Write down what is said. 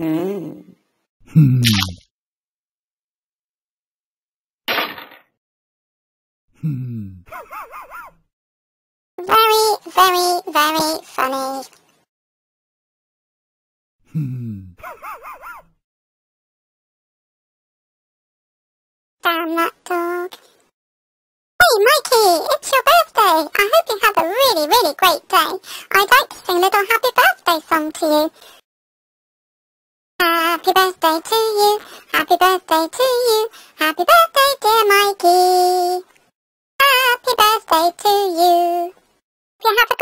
Mm. Hmm. Hmm. Very, very, very funny. Hmm. Damn that dog. Hey Mikey, it's your birthday. I hope you have a really, really great day. I'd like to sing a little happy birthday song to you. Happy birthday to you, happy birthday to you, happy birthday dear Mikey. Happy birthday to you. you have a